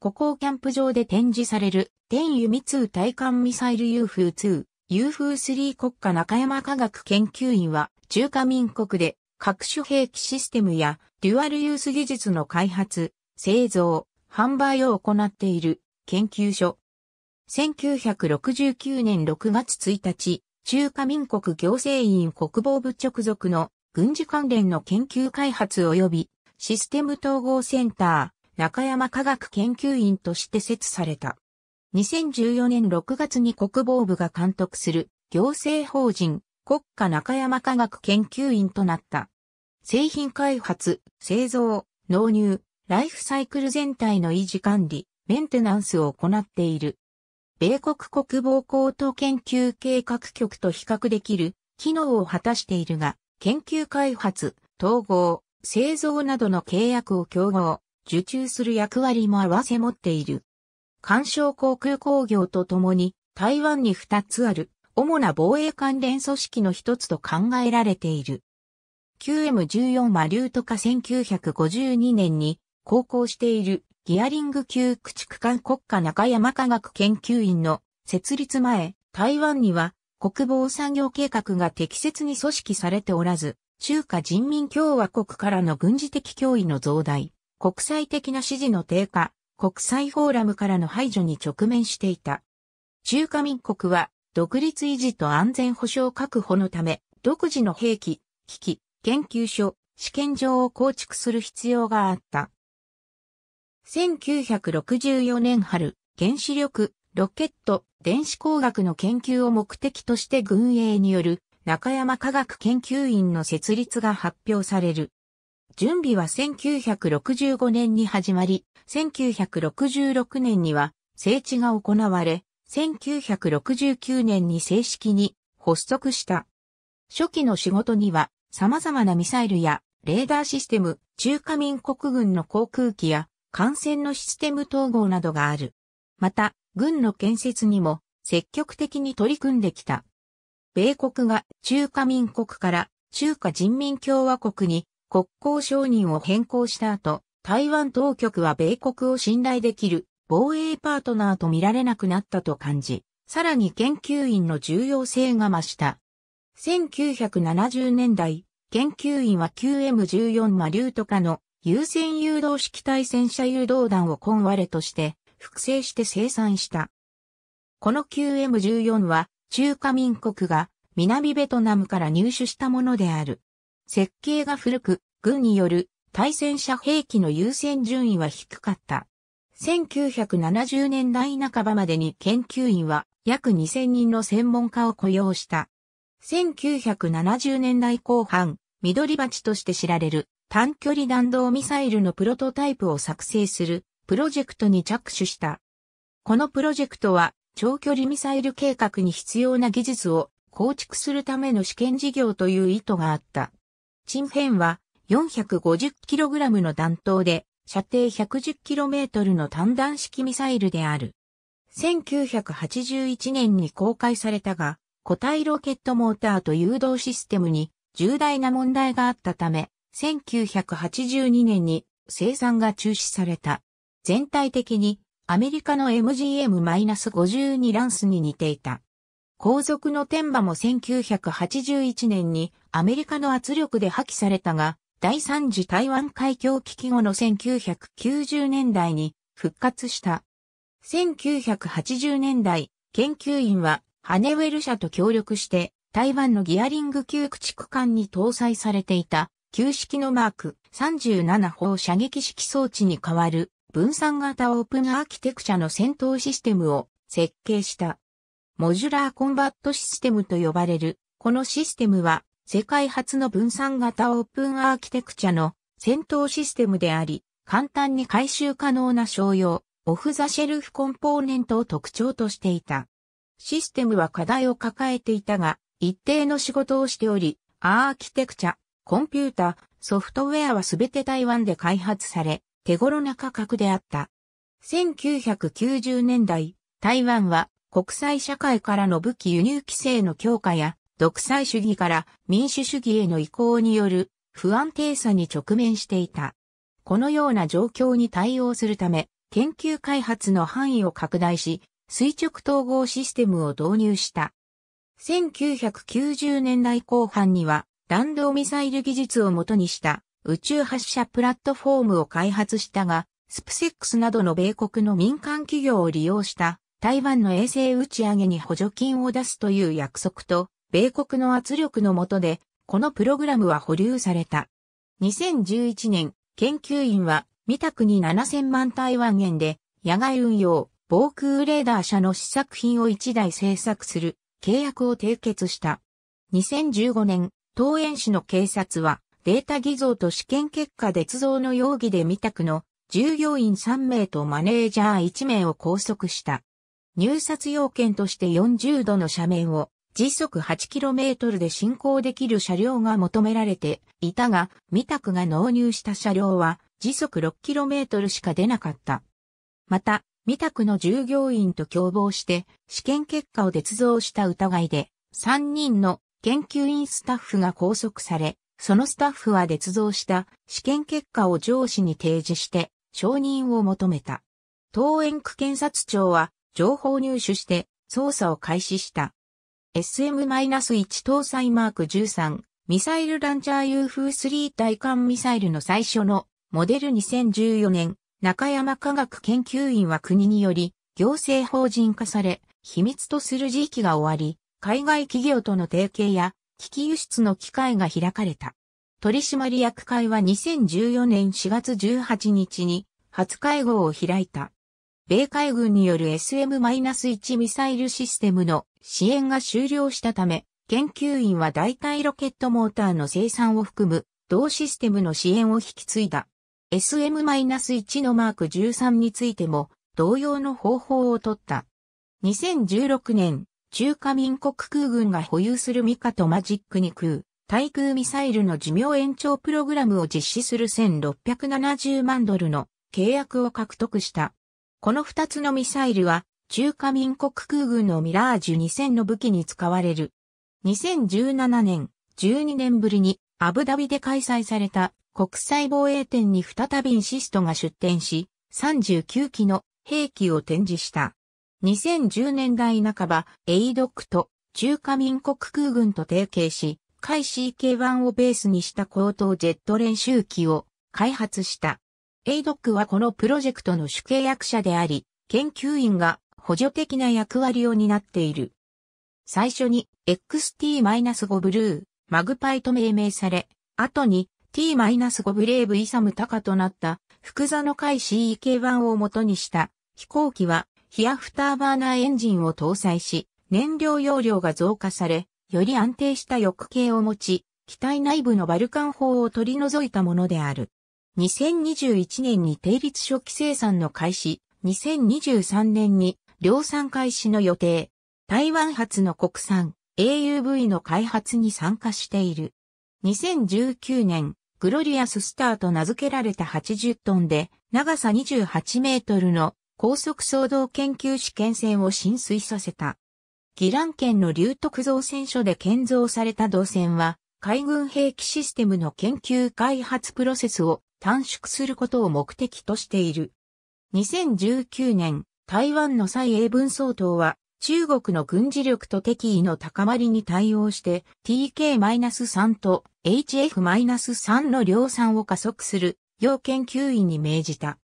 ここをキャンプ場で展示される、天弓2対艦ミサイル UFU2、UFU3 国家中山科学研究院は、中華民国で各種兵器システムやデュアルユース技術の開発、製造、販売を行っている研究所。1969年6月1日、中華民国行政院国防部直属の軍事関連の研究開発及びシステム統合センター、中山科学研究員として設された。2014年6月に国防部が監督する行政法人国家中山科学研究院となった。製品開発、製造、納入、ライフサイクル全体の維持管理、メンテナンスを行っている。米国国防高等研究計画局と比較できる機能を果たしているが、研究開発、統合、製造などの契約を競合、受注する役割も合わせ持っている。干渉航空工業とともに台湾に2つある主な防衛関連組織の一つと考えられている。QM14 マリュートカ1952年に航行しているギアリング級駆逐艦国家中山科学研究院の設立前、台湾には国防産業計画が適切に組織されておらず、中華人民共和国からの軍事的脅威の増大、国際的な支持の低下、国際フォーラムからの排除に直面していた。中華民国は独立維持と安全保障確保のため、独自の兵器、機器、研究所、試験場を構築する必要があった。1964年春、原子力、ロケット、電子工学の研究を目的として軍営による中山科学研究院の設立が発表される。準備は1965年に始まり、1966年には整地が行われ、1969年に正式に発足した。初期の仕事には様々なミサイルやレーダーシステム、中華民国軍の航空機や艦船のシステム統合などがある。また、軍の建設にも積極的に取り組んできた。米国が中華民国から中華人民共和国に国交承認を変更した後、台湾当局は米国を信頼できる防衛パートナーと見られなくなったと感じ、さらに研究員の重要性が増した。1970年代、研究員は QM14 マリュートカの優先誘導式対戦車誘導弾をコンワレとして複製して生産した。この QM14 は中華民国が南ベトナムから入手したものである。設計が古く、軍による対戦車兵器の優先順位は低かった。1970年代半ばまでに研究員は約2000人の専門家を雇用した。1970年代後半、緑鉢として知られる短距離弾道ミサイルのプロトタイプを作成するプロジェクトに着手した。このプロジェクトは長距離ミサイル計画に必要な技術を構築するための試験事業という意図があった。チンェンは 450kg の弾頭で射程 110km の単弾式ミサイルである。1981年に公開されたが、固体ロケットモーターと誘導システムに重大な問題があったため、1982年に生産が中止された。全体的にアメリカの MGM-52 ランスに似ていた。皇族の天馬も1981年にアメリカの圧力で破棄されたが、第三次台湾海峡危機後の1990年代に復活した。1980年代、研究員はハネウェル社と協力して台湾のギアリング級駆逐艦に搭載されていた旧式のマーク37砲射撃式装置に代わる分散型オープンアーキテクチャの戦闘システムを設計した。モジュラーコンバットシステムと呼ばれる、このシステムは、世界初の分散型オープンアーキテクチャの戦闘システムであり、簡単に回収可能な商用、オフザシェルフコンポーネントを特徴としていた。システムは課題を抱えていたが、一定の仕事をしており、アーキテクチャ、コンピュータ、ソフトウェアはすべて台湾で開発され、手頃な価格であった。1990年代、台湾は国際社会からの武器輸入規制の強化や、独裁主義から民主主義への移行による不安定さに直面していた。このような状況に対応するため、研究開発の範囲を拡大し、垂直統合システムを導入した。1990年代後半には、弾道ミサイル技術をもとにした宇宙発射プラットフォームを開発したが、スプセックスなどの米国の民間企業を利用した台湾の衛星打ち上げに補助金を出すという約束と、米国の圧力の下で、このプログラムは保留された。2011年、研究員は、三択に7000万台湾円で、野外運用、防空レーダー社の試作品を1台製作する契約を締結した。2015年、東園市の警察は、データ偽造と試験結果捏造の容疑で三択の従業員3名とマネージャー1名を拘束した。入札要件として40度の斜面を時速 8km で進行できる車両が求められていたが、三択が納入した車両は時速 6km しか出なかった。また、三択の従業員と共謀して試験結果を捏造した疑いで、3人の研究員スタッフが拘束され、そのスタッフは捏造した試験結果を上司に提示して承認を求めた。東園区検察庁は情報入手して操作を開始した。SM-1 搭載マーク13ミサイルランチャー UF3 対艦ミサイルの最初のモデル2014年中山科学研究院は国により行政法人化され秘密とする時期が終わり海外企業との提携や機器輸出の機会が開かれた。取締役会は2014年4月18日に初会合を開いた。米海軍による SM-1 ミサイルシステムの支援が終了したため、研究員は代替ロケットモーターの生産を含む同システムの支援を引き継いだ。SM-1 のマーク13についても同様の方法をとった。2016年、中華民国空軍が保有するミカとマジックに空、対空ミサイルの寿命延長プログラムを実施する1670万ドルの契約を獲得した。この二つのミサイルは、中華民国空軍のミラージュ2000の武器に使われる。2017年、12年ぶりにアブダビで開催された国際防衛展に再びイシストが出展し、39機の兵器を展示した。2010年代半ば、エイドックと中華民国空軍と提携し、海 CK-1 をベースにした高等ジェット練習機を開発した。エイドックはこのプロジェクトの主契約者であり、研究員が補助的な役割を担っている。最初に XT-5 ブルー、マグパイと命名され、後に T-5 ブレーブイサムタカとなった福座の回 CEK1 を元にした飛行機はヒアフターバーナーエンジンを搭載し、燃料容量が増加され、より安定した翼形を持ち、機体内部のバルカン砲を取り除いたものである。2021年に定率初期生産の開始、2023年に量産開始の予定、台湾発の国産 AUV の開発に参加している。2019年、グロリアススターと名付けられた80トンで、長さ28メートルの高速総動研究試験船を浸水させた。ギラン県の流徳造船所で建造された導線は、海軍兵器システムの研究開発プロセスを短縮することを目的としている。2019年、台湾の蔡英文総統は、中国の軍事力と敵意の高まりに対応して TK-3 と HF-3 の量産を加速する要研究員に命じた。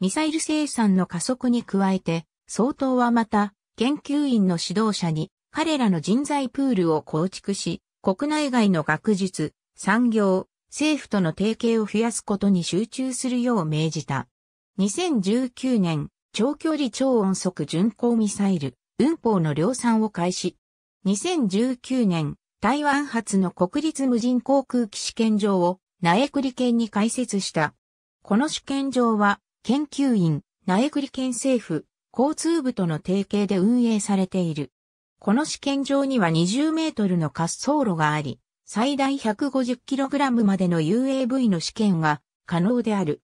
ミサイル生産の加速に加えて、総統はまた研究員の指導者に彼らの人材プールを構築し、国内外の学術、産業、政府との提携を増やすことに集中するよう命じた。2019年、長距離超音速巡航ミサイル、運砲の量産を開始。2019年、台湾発の国立無人航空機試験場を、苗栗県に開設した。この試験場は、研究員、苗栗県政府、交通部との提携で運営されている。この試験場には20メートルの滑走路があり、最大 150kg までの UAV の試験が可能である。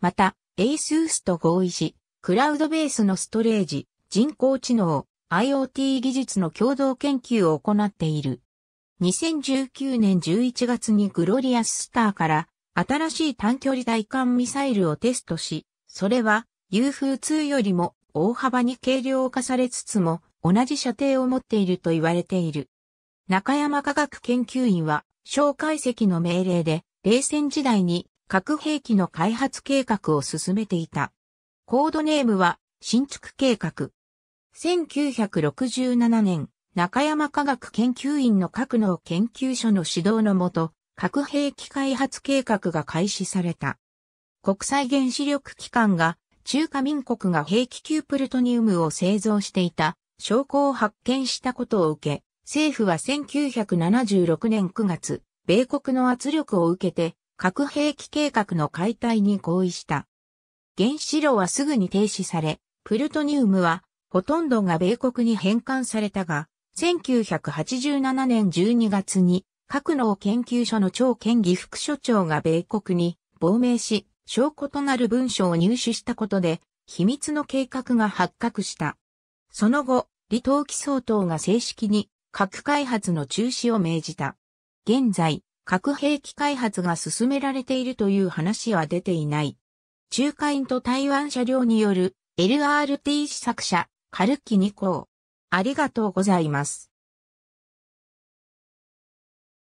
また、ASUS と合意し、クラウドベースのストレージ、人工知能、IoT 技術の共同研究を行っている。2019年11月にグロリアススターから新しい短距離対艦ミサイルをテストし、それは U-2 f よりも大幅に軽量化されつつも同じ射程を持っていると言われている。中山科学研究院は、蒋介石の命令で、冷戦時代に核兵器の開発計画を進めていた。コードネームは、新築計画。1967年、中山科学研究院の核能研究所の指導のもと、核兵器開発計画が開始された。国際原子力機関が、中華民国が兵器級プルトニウムを製造していた証拠を発見したことを受け、政府は1976年9月、米国の圧力を受けて、核兵器計画の解体に合意した。原子炉はすぐに停止され、プルトニウムはほとんどが米国に返還されたが、1987年12月に核能研究所の超県議副所長が米国に亡命し、証拠となる文書を入手したことで、秘密の計画が発覚した。その後、李登輝総統が正式に核開発の中止を命じた。現在、核兵器開発が進められているという話は出ていない。中華院と台湾車両による LRT 試作車、カルキ2項。ありがとうございます。